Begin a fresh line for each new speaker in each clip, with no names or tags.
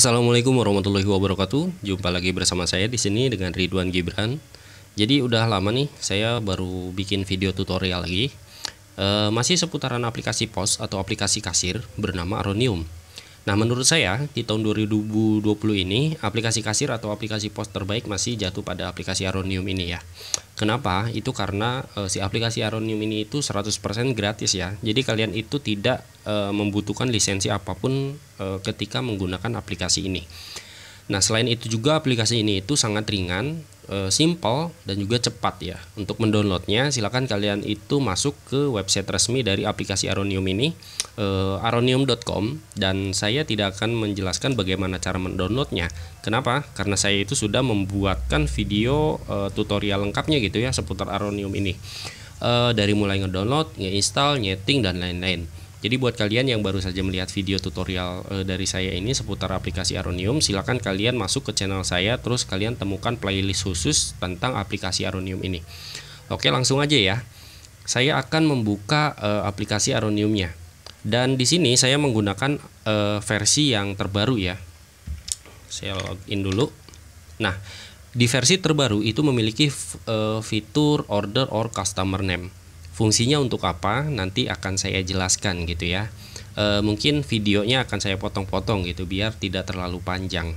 Assalamualaikum warahmatullahi wabarakatuh. Jumpa lagi bersama saya di sini dengan Ridwan Gibran. Jadi udah lama nih saya baru bikin video tutorial lagi. E, masih seputaran aplikasi pos atau aplikasi kasir bernama Aronium. Nah, menurut saya di tahun 2020 ini aplikasi kasir atau aplikasi pos terbaik masih jatuh pada aplikasi Aronium ini ya. Kenapa? Itu karena e, si aplikasi Aronium ini itu 100% gratis ya. Jadi kalian itu tidak e, membutuhkan lisensi apapun e, ketika menggunakan aplikasi ini. Nah, selain itu juga aplikasi ini itu sangat ringan, eh, simple dan juga cepat ya. Untuk mendownloadnya silakan kalian itu masuk ke website resmi dari aplikasi Aronium ini e, eh, aronium.com dan saya tidak akan menjelaskan bagaimana cara mendownloadnya. Kenapa? Karena saya itu sudah membuatkan video eh, tutorial lengkapnya gitu ya seputar Aronium ini. dari mulai ngedownload, ngeinstall, nyeting dan lain-lain. Jadi buat kalian yang baru saja melihat video tutorial eh, dari saya ini seputar aplikasi Aronium, silakan kalian masuk ke channel saya terus kalian temukan playlist khusus tentang aplikasi Aronium ini. Oke, langsung aja ya. Saya akan membuka e, aplikasi Aroniumnya. Dan di sini saya menggunakan e, versi yang terbaru ya. Saya login dulu. Nah, di versi terbaru itu memiliki e, fitur order or customer name. Fungsinya untuk apa nanti akan saya jelaskan gitu ya. E, mungkin videonya akan saya potong-potong gitu biar tidak terlalu panjang.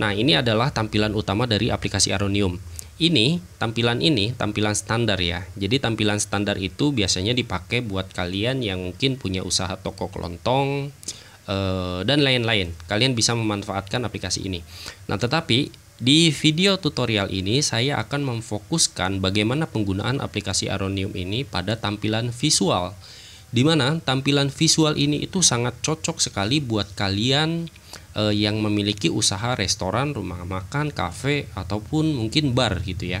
Nah, ini adalah tampilan utama dari aplikasi Aronium. Ini tampilan ini tampilan standar ya. Jadi tampilan standar itu biasanya dipakai buat kalian yang mungkin punya usaha toko kelontong, eh, dan lain-lain. Kalian bisa memanfaatkan aplikasi ini. Nah, tetapi di video tutorial ini saya akan memfokuskan bagaimana penggunaan aplikasi Aronium ini pada tampilan visual di mana tampilan visual ini itu sangat cocok sekali buat kalian eh, yang memiliki usaha restoran, rumah makan, kafe ataupun mungkin bar gitu ya.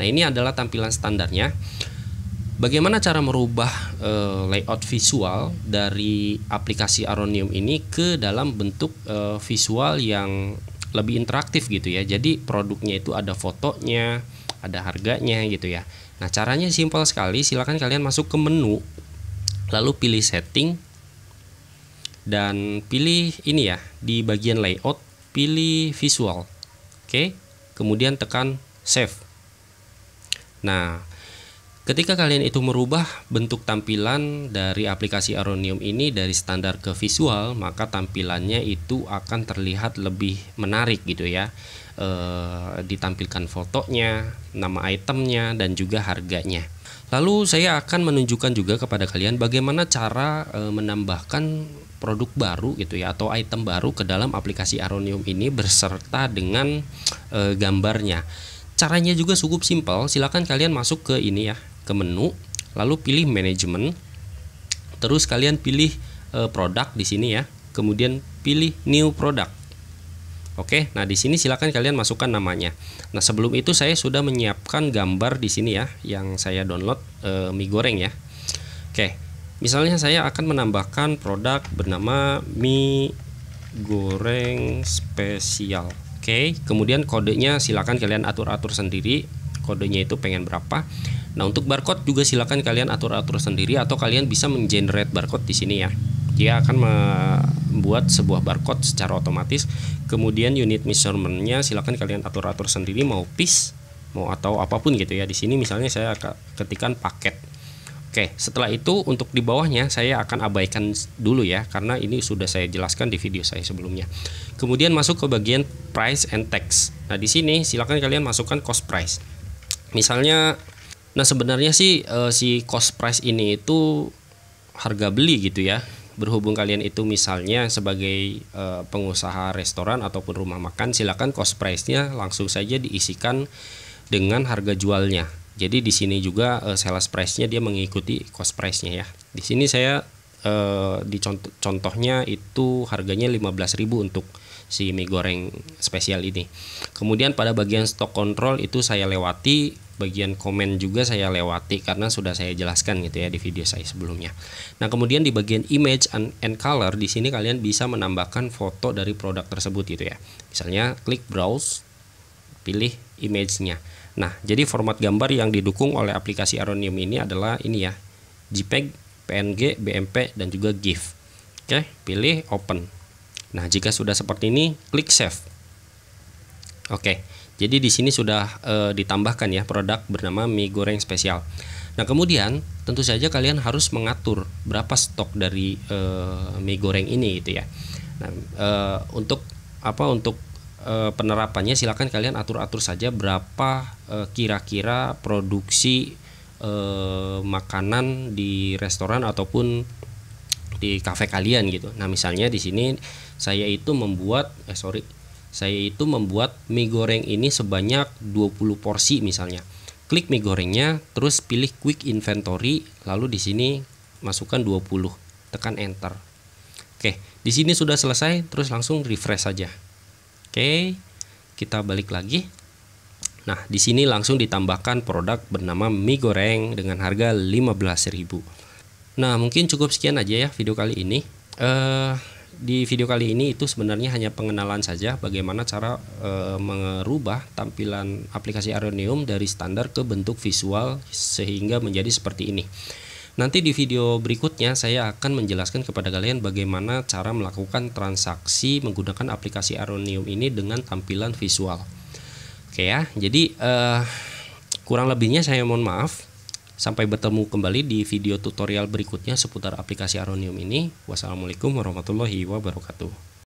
Nah, ini adalah tampilan standarnya. Bagaimana cara merubah e, layout visual dari aplikasi Aronium ini ke dalam bentuk e, visual yang lebih interaktif gitu ya. Jadi produknya itu ada fotonya, ada harganya gitu ya. Nah, caranya simpel sekali. Silahkan kalian masuk ke menu, lalu pilih setting, dan pilih ini ya, di bagian layout, pilih visual. Oke, kemudian tekan save. Nah, Ketika kalian itu merubah bentuk tampilan dari aplikasi Aronium ini dari standar ke visual, maka tampilannya itu akan terlihat lebih menarik gitu ya. E, ditampilkan fotonya, nama itemnya, dan juga harganya. Lalu saya akan menunjukkan juga kepada kalian bagaimana cara e, menambahkan produk baru gitu ya atau item baru ke dalam aplikasi Aronium ini berserta dengan e, gambarnya. Caranya juga cukup simpel, silakan kalian masuk ke ini ya, ke menu, lalu pilih manajemen. Terus kalian pilih e, produk di sini ya. Kemudian pilih new product. Oke, nah di sini silakan kalian masukkan namanya. Nah, sebelum itu saya sudah menyiapkan gambar di sini ya yang saya download e, mie goreng ya. Oke. Misalnya saya akan menambahkan produk bernama mie goreng spesial. Oke, kemudian kodenya silakan kalian atur-atur sendiri. Kodenya itu pengen berapa? Nah untuk barcode juga silakan kalian atur-atur sendiri atau kalian bisa mengenerate barcode di sini ya. Dia akan membuat sebuah barcode secara otomatis. Kemudian unit measurementnya silakan kalian atur-atur sendiri mau piece mau atau apapun gitu ya. Di sini misalnya saya ketikkan paket. Oke, setelah itu untuk di bawahnya saya akan abaikan dulu ya karena ini sudah saya jelaskan di video saya sebelumnya. Kemudian masuk ke bagian price and tax. Nah, di sini silakan kalian masukkan cost price. Misalnya Nah sebenarnya sih uh, si cost price ini itu harga beli gitu ya. Berhubung kalian itu misalnya sebagai uh, pengusaha restoran ataupun rumah makan, silakan cost price-nya langsung saja diisikan dengan harga jualnya. Jadi di sini juga uh, sales price-nya dia mengikuti cost price-nya ya. Di sini saya uh, di contoh, contohnya itu harganya 15.000 untuk si mie goreng spesial ini. Kemudian pada bagian stok kontrol itu saya lewati bagian komen juga saya lewati karena sudah saya jelaskan gitu ya di video saya sebelumnya. Nah, kemudian di bagian image and, and color di sini kalian bisa menambahkan foto dari produk tersebut gitu ya. Misalnya klik browse pilih image-nya. Nah, jadi format gambar yang didukung oleh aplikasi Aronium ini adalah ini ya. JPEG, PNG, BMP dan juga GIF. Oke, pilih open. Nah, jika sudah seperti ini, klik save. Oke. Okay. Jadi di sini sudah e, ditambahkan ya produk bernama mie goreng spesial. Nah, kemudian tentu saja kalian harus mengatur berapa stok dari e, mie goreng ini gitu ya. Nah, e, untuk apa untuk e, penerapannya silakan kalian atur-atur saja berapa kira-kira e, produksi e, makanan di restoran ataupun di kafe kalian gitu. Nah, misalnya di sini saya itu membuat eh sorry saya itu membuat mie goreng ini sebanyak 20 porsi misalnya klik mie gorengnya terus pilih quick inventory lalu di sini masukkan 20 tekan enter oke di sini sudah selesai terus langsung refresh saja oke kita balik lagi Nah, di sini langsung ditambahkan produk bernama mie goreng dengan harga 15.000. Nah, mungkin cukup sekian aja ya video kali ini. Eh uh, di video kali ini itu sebenarnya hanya pengenalan saja bagaimana cara e, merubah tampilan aplikasi Aronium dari standar ke bentuk visual sehingga menjadi seperti ini. Nanti di video berikutnya saya akan menjelaskan kepada kalian bagaimana cara melakukan transaksi menggunakan aplikasi Aronium ini dengan tampilan visual. Oke ya, jadi e, kurang lebihnya saya mohon maaf. Sampai bertemu kembali di video tutorial berikutnya seputar aplikasi Aronium ini. Wassalamualaikum warahmatullahi wabarakatuh.